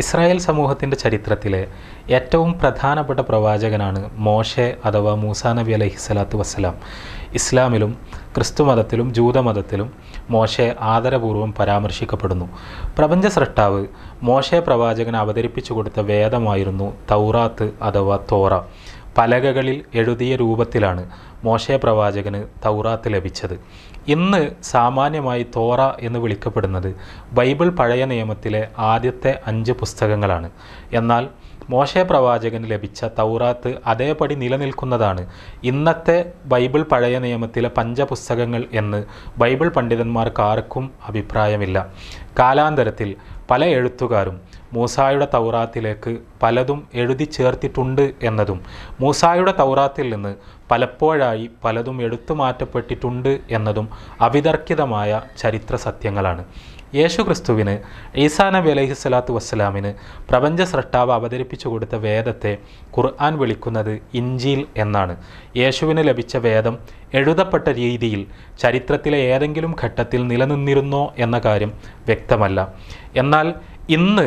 Israel സമൂഹത്തിൻ്റെ ചരിത്രത്തിലെ ഏറ്റവും പ്രധാനപ്പെട്ട പ്രവാചകനാണ് മോശെ അഥവാ മൂസാ നബി സ്വലാത്തു വസ്സലാം ഇസ്ലാമിലും ക്രിസ്തുമതത്തിലും ജൂതമതത്തിലും മോശെ ആദരപൂർവ്വം പരാമർശിക്കപ്പെടുന്നു പ്രപഞ്ച സൃഷ്ടാവ് മോശെ പ്രവാചകൻ അവതരിപ്പിച്ചു കൊടുത്ത വേദമായിരുന്നു തൗറാത്ത് അഥവാ തോറ പലകകളിൽ എഴുതിയ രൂപത്തിലാണ് മോശേ പ്രവാചകന് തൗറാത്ത് ലഭിച്ചത് ഇന്ന് സാമാന്യമായി തോറ എന്ന് വിളിക്കപ്പെടുന്നത് ബൈബിൾ പഴയ നിയമത്തിലെ ആദ്യത്തെ അഞ്ച് പുസ്തകങ്ങളാണ് എന്നാൽ മോശേ പ്രവാചകന് ലഭിച്ച തൗറാത്ത് അതേപടി നിലനിൽക്കുന്നതാണ് ഇന്നത്തെ ബൈബിൾ പഴയ നിയമത്തിലെ പഞ്ചപുസ്തകങ്ങൾ എന്ന് ബൈബിൾ പണ്ഡിതന്മാർക്ക് ആർക്കും അഭിപ്രായമില്ല കാലാന്തരത്തിൽ പല എഴുത്തുകാരും മൂസായുടെ തൗറാത്തിലേക്ക് പലതും എഴുതി ചേർത്തിട്ടുണ്ട് എന്നതും മൂസായുടെ തൗറാത്തിൽ നിന്ന് പലപ്പോഴായി പലതും എടുത്തു മാറ്റപ്പെട്ടിട്ടുണ്ട് എന്നതും അവിതർക്കിതമായ ചരിത്ര സത്യങ്ങളാണ് ക്രിസ്തുവിന് ഈസാ നബി അലഹി സ്വലാത്തു വസ്സലാമിന് പ്രപഞ്ച സ്രഷ്ടാവ് അവതരിപ്പിച്ചു കൊടുത്ത വേദത്തെ ഖുർആൻ വിളിക്കുന്നത് ഇഞ്ചിൽ എന്നാണ് യേശുവിന് ലഭിച്ച വേദം എഴുതപ്പെട്ട രീതിയിൽ ചരിത്രത്തിലെ ഏതെങ്കിലും ഘട്ടത്തിൽ നിലനിന്നിരുന്നോ എന്ന കാര്യം വ്യക്തമല്ല എന്നാൽ ഇന്ന്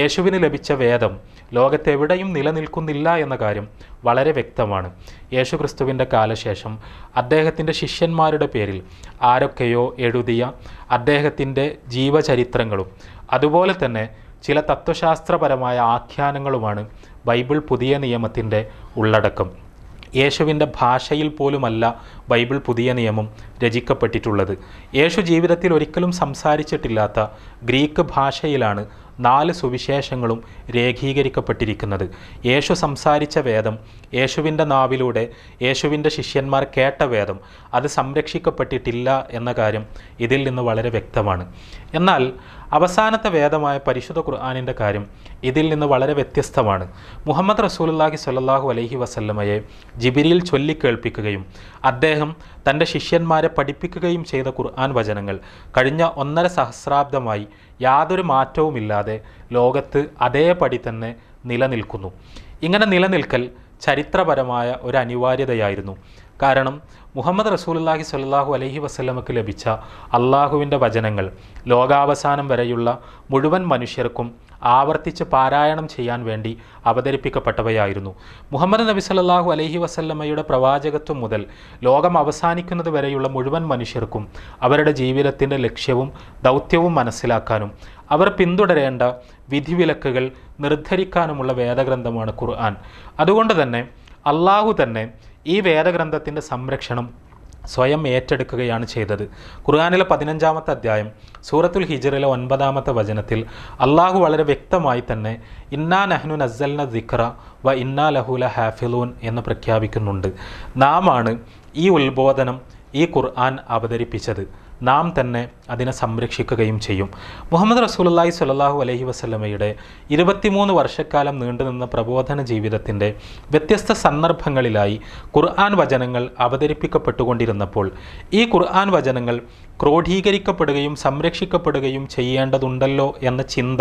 യേശുവിന് ലഭിച്ച വേദം ലോകത്തെവിടെയും നിലനിൽക്കുന്നില്ല എന്ന കാര്യം വളരെ വ്യക്തമാണ് യേശുക്രിസ്തുവിൻ്റെ കാലശേഷം അദ്ദേഹത്തിൻ്റെ ശിഷ്യന്മാരുടെ പേരിൽ ആരൊക്കെയോ എഴുതിയ അദ്ദേഹത്തിൻ്റെ ജീവചരിത്രങ്ങളും അതുപോലെ തന്നെ ചില തത്വശാസ്ത്രപരമായ ആഖ്യാനങ്ങളുമാണ് ബൈബിൾ പുതിയ നിയമത്തിൻ്റെ ഉള്ളടക്കം യേശുവിൻ്റെ ഭാഷയിൽ പോലുമല്ല ബൈബിൾ പുതിയ നിയമം രചിക്കപ്പെട്ടിട്ടുള്ളത് യേശു ജീവിതത്തിൽ ഒരിക്കലും സംസാരിച്ചിട്ടില്ലാത്ത ഗ്രീക്ക് ഭാഷയിലാണ് നാല് സുവിശേഷങ്ങളും രേഖീകരിക്കപ്പെട്ടിരിക്കുന്നത് യേശു സംസാരിച്ച വേദം യേശുവിൻ്റെ നാവിലൂടെ യേശുവിൻ്റെ ശിഷ്യന്മാർ കേട്ട വേദം അത് സംരക്ഷിക്കപ്പെട്ടിട്ടില്ല എന്ന കാര്യം ഇതിൽ നിന്ന് വളരെ വ്യക്തമാണ് എന്നാൽ അവസാനത്തെ വേദമായ പരിശുദ്ധ ഖുർആാനിൻ്റെ കാര്യം ഇതിൽ നിന്ന് വളരെ വ്യത്യസ്തമാണ് മുഹമ്മദ് റസൂലുല്ലാഹി സല്ലാഹു അലഹി വസല്ലമയെ ജിബിരിയിൽ ചൊല്ലിക്കേൾപ്പിക്കുകയും അദ്ദേഹം തൻ്റെ ശിഷ്യന്മാരെ പഠിപ്പിക്കുകയും ചെയ്ത ഖുർആൻ വചനങ്ങൾ കഴിഞ്ഞ ഒന്നര സഹസ്രാബ്ദമായി യാതൊരു മാറ്റവുമില്ലാതെ ലോകത്ത് അതേപടി തന്നെ നിലനിൽക്കുന്നു ഇങ്ങനെ നിലനിൽക്കൽ ചരിത്രപരമായ ഒരു അനിവാര്യതയായിരുന്നു കാരണം മുഹമ്മദ് റസൂലുല്ലാഹി സ്വല്ലാഹു അലഹി വസ്ലമക്ക് ലഭിച്ച അള്ളാഹുവിൻ്റെ വചനങ്ങൾ ലോകാവസാനം വരെയുള്ള മുഴുവൻ മനുഷ്യർക്കും ആവർത്തിച്ച് പാരായണം ചെയ്യാൻ വേണ്ടി അവതരിപ്പിക്കപ്പെട്ടവയായിരുന്നു മുഹമ്മദ് നബി സല്ലാഹു അലഹി വസല്ലമ്മയുടെ പ്രവാചകത്വം മുതൽ ലോകം അവസാനിക്കുന്നത് വരെയുള്ള മുഴുവൻ മനുഷ്യർക്കും അവരുടെ ജീവിതത്തിൻ്റെ ലക്ഷ്യവും ദൗത്യവും മനസ്സിലാക്കാനും അവർ പിന്തുടരേണ്ട വിധിവിലക്കുകൾ നിർദ്ധരിക്കാനുമുള്ള വേദഗ്രന്ഥമാണ് ഖുർആൻ അതുകൊണ്ട് തന്നെ അള്ളാഹു തന്നെ ഈ വേദഗ്രന്ഥത്തിൻ്റെ സംരക്ഷണം സ്വയം ഏറ്റെടുക്കുകയാണ് ചെയ്തത് ഖുർആാനിലെ പതിനഞ്ചാമത്തെ അധ്യായം സൂറത്തുൽ ഹിജറിലെ ഒൻപതാമത്തെ വചനത്തിൽ അള്ളാഹു വളരെ വ്യക്തമായി തന്നെ ഇന്നാ നഹ്നു നസൽന ദിഖ്ര വ ഇന്നാ ലഹുല ഹാഫിലൂൻ എന്ന് പ്രഖ്യാപിക്കുന്നുണ്ട് നാമാണ് ഈ ഉത്ബോധനം ഈ ഖുർആൻ അവതരിപ്പിച്ചത് നാം തന്നെ അതിനെ സംരക്ഷിക്കുകയും ചെയ്യും മുഹമ്മദ് റസൂലി സ്വല്ലാഹു അലഹി വസ്ലമയുടെ ഇരുപത്തിമൂന്ന് വർഷക്കാലം നീണ്ടുനിന്ന പ്രബോധന ജീവിതത്തിൻ്റെ വ്യത്യസ്ത സന്ദർഭങ്ങളിലായി ഖുർആൻ വചനങ്ങൾ അവതരിപ്പിക്കപ്പെട്ടുകൊണ്ടിരുന്നപ്പോൾ ഈ ഖുർആൻ വചനങ്ങൾ ക്രോഡീകരിക്കപ്പെടുകയും സംരക്ഷിക്കപ്പെടുകയും ചെയ്യേണ്ടതുണ്ടല്ലോ എന്ന ചിന്ത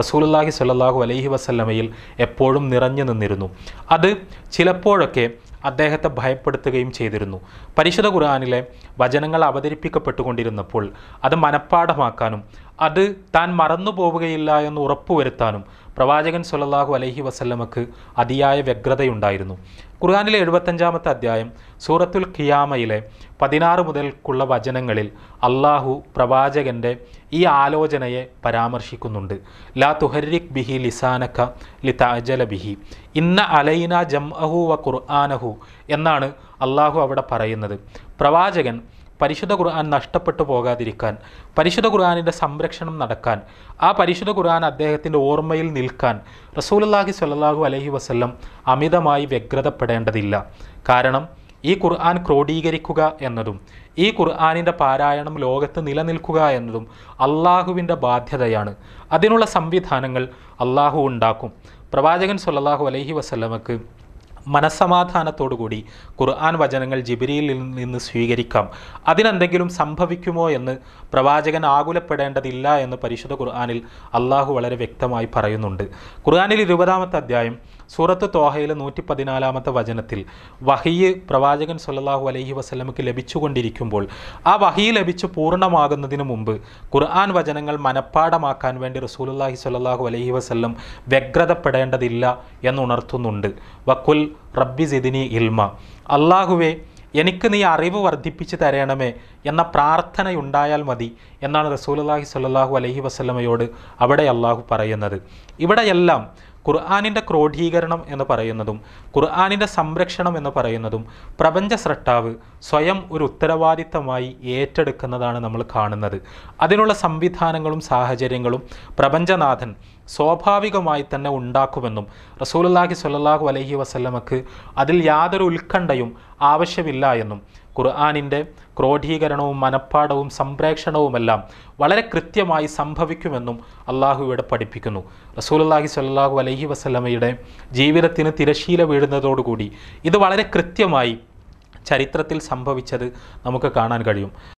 റസൂലുല്ലാഹി സ്വല്ലാഹു അലഹി വസ്ലമയിൽ എപ്പോഴും നിറഞ്ഞു നിന്നിരുന്നു അത് ചിലപ്പോഴൊക്കെ അദ്ദേഹത്തെ ഭയപ്പെടുത്തുകയും ചെയ്തിരുന്നു പരിശുദ്ധ ഖുർആാനിലെ വചനങ്ങൾ അവതരിപ്പിക്കപ്പെട്ടുകൊണ്ടിരുന്നപ്പോൾ അത് മനഃപ്പാഠമാക്കാനും അത് താൻ മറന്നു പോവുകയില്ല എന്ന് ഉറപ്പുവരുത്താനും പ്രവാചകൻ സുലല്ലാഹു അലഹി വസല്ലമക്ക് അതിയായ വ്യഗ്രതയുണ്ടായിരുന്നു ഖുർആാനിലെ എഴുപത്തഞ്ചാമത്തെ അധ്യായം സൂറത്തുൽ ഖിയാമയിലെ പതിനാറ് മുതൽക്കുള്ള വചനങ്ങളിൽ അള്ളാഹു പ്രവാചകൻ്റെ ഈ ആലോചനയെ പരാമർശിക്കുന്നുണ്ട് ലാ തുഹരിക് ബിഹി ലിസാനക്ക ലിതാജല ബിഹി ഇന്ന അലൈന ജം അഹു വ ഖുർആാനഹു എന്നാണ് അള്ളാഹു അവിടെ പറയുന്നത് പ്രവാചകൻ പരിശുദ്ധ ഖുർആൻ നഷ്ടപ്പെട്ടു പോകാതിരിക്കാൻ പരിശുദ്ധ ഖുർആാനിൻ്റെ സംരക്ഷണം നടക്കാൻ ആ പരിശുദ്ധ ഖുർആൻ അദ്ദേഹത്തിൻ്റെ ഓർമ്മയിൽ നിൽക്കാൻ റസൂലുല്ലാഹി സ്വല്ലാഹു അലഹി വസ്ല്ലം അമിതമായി വ്യഗ്രതപ്പെടേണ്ടതില്ല കാരണം ഈ ഖുർആൻ ക്രോഡീകരിക്കുക എന്നതും ഈ ഖുർആാനിൻ്റെ പാരായണം ലോകത്ത് നിലനിൽക്കുക എന്നതും അള്ളാഹുവിൻ്റെ ബാധ്യതയാണ് അതിനുള്ള സംവിധാനങ്ങൾ അള്ളാഹു ഉണ്ടാക്കും പ്രവാചകൻ സൊല്ലാഹു അലഹി വസ്ല്ലമക്ക് മനസ്സമാധാനത്തോടുകൂടി ഖുർആൻ വചനങ്ങൾ ജിബിരിയിൽ നിന്ന് സ്വീകരിക്കാം അതിനെന്തെങ്കിലും സംഭവിക്കുമോ എന്ന് പ്രവാചകൻ ആകുലപ്പെടേണ്ടതില്ല എന്ന് പരിശുദ്ധ ഖുർആാനിൽ അള്ളാഹു വളരെ വ്യക്തമായി പറയുന്നുണ്ട് ഖുർആാനിൽ ഇരുപതാമത്തെ അധ്യായം സൂറത്ത് തോഹയിലെ നൂറ്റി പതിനാലാമത്തെ വചനത്തിൽ വഹിയ് പ്രവാചകൻ സല്ലാഹു അലഹി വസ്ലമക്ക് ലഭിച്ചുകൊണ്ടിരിക്കുമ്പോൾ ആ വഹി ലഭിച്ച് പൂർണ്ണമാകുന്നതിന് മുമ്പ് ഖുർആൻ വചനങ്ങൾ മനഃപ്പാടമാക്കാൻ വേണ്ടി റസൂലുല്ലാഹി സല്ലാഹു അലഹി വസ്ല്ലം വ്യഗ്രതപ്പെടേണ്ടതില്ല എന്നുണർത്തുന്നുണ്ട് വക്കുൽ റബ്ബി സിദിനി ഇൽമ അള്ളാഹുവെ എനിക്ക് നീ അറിവ് വർദ്ധിപ്പിച്ച് തരണമേ എന്ന പ്രാർത്ഥനയുണ്ടായാൽ മതി എന്നാണ് റസൂലുല്ലാഹി സ്വല്ലാഹു അലഹി വസ്ലമയോട് അവിടെ അള്ളാഹു പറയുന്നത് ഇവിടെയെല്ലാം ഖുർആാനിൻ്റെ ക്രോഡീകരണം എന്ന് പറയുന്നതും ഖുർആാനിൻ്റെ സംരക്ഷണം എന്ന് പറയുന്നതും പ്രപഞ്ച സ്രഷ്ടാവ് സ്വയം ഒരു ഉത്തരവാദിത്തമായി ഏറ്റെടുക്കുന്നതാണ് നമ്മൾ കാണുന്നത് അതിനുള്ള സംവിധാനങ്ങളും സാഹചര്യങ്ങളും പ്രപഞ്ചനാഥൻ സ്വാഭാവികമായി തന്നെ ഉണ്ടാക്കുമെന്നും റസൂലുല്ലാഹി സ്വല്ലല്ലാഹു അലഹി വസല്ലമക്ക് അതിൽ യാതൊരു ഉത്കണ്ഠയും ആവശ്യമില്ല എന്നും ഖുർആാനിൻ്റെ ക്രോഡീകരണവും മനഃപ്പാടവും സംപ്രേക്ഷണവുമെല്ലാം വളരെ കൃത്യമായി സംഭവിക്കുമെന്നും അള്ളാഹു ഇവിടെ പഠിപ്പിക്കുന്നു റസൂലുല്ലാഹി സ്വല്ലല്ലാഹു അലഹി വസല്ലമയുടെ ജീവിതത്തിന് തിരശീല വീഴുന്നതോടുകൂടി ഇത് വളരെ കൃത്യമായി ചരിത്രത്തിൽ സംഭവിച്ചത് നമുക്ക് കാണാൻ കഴിയും